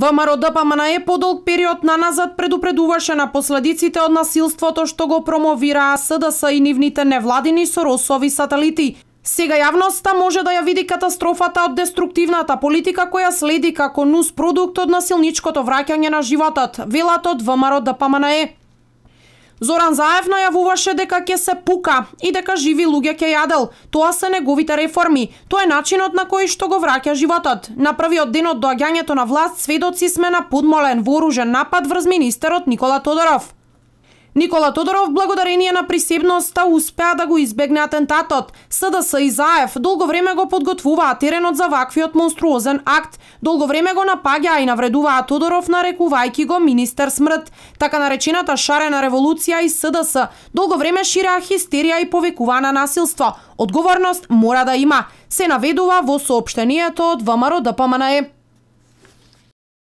ВМРО-ДПМН е подолг период на назад предупредуваше на последиците од насилството што го промовираа СДС и нивните невладини со росови сателити. Сега јавноста може да ја види катастрофата од деструктивната политика која следи како нус продукт од насилничкото враќање на животот, велат од ВМРО ДПМНЕ. Зоран Заев најавуваше дека ќе се пука и дека живи луѓе ќе јадел. Тоа се неговите реформи. Тоа е начинот на кој што го враќа животот. На првиот ден од доаѓањето на власт сведоци сме на подмолен вооружен напад врз министерот Никола Тодоров. Никола Тодоров благодарение на присебноста успеа да го избегне атентатот. СДС и Заев долго време го подготвуваа теренот за ваквиот монструозен акт, долго време го напаѓаа и навредуваа Тодоров нарекувајќи го министер смрт. Така наречената шарена револуција и СДС долго време шираа хистерија и повекувана на насилство. Одговорност мора да има, се наведува во соопштението од ВМРО ДПМНЕ.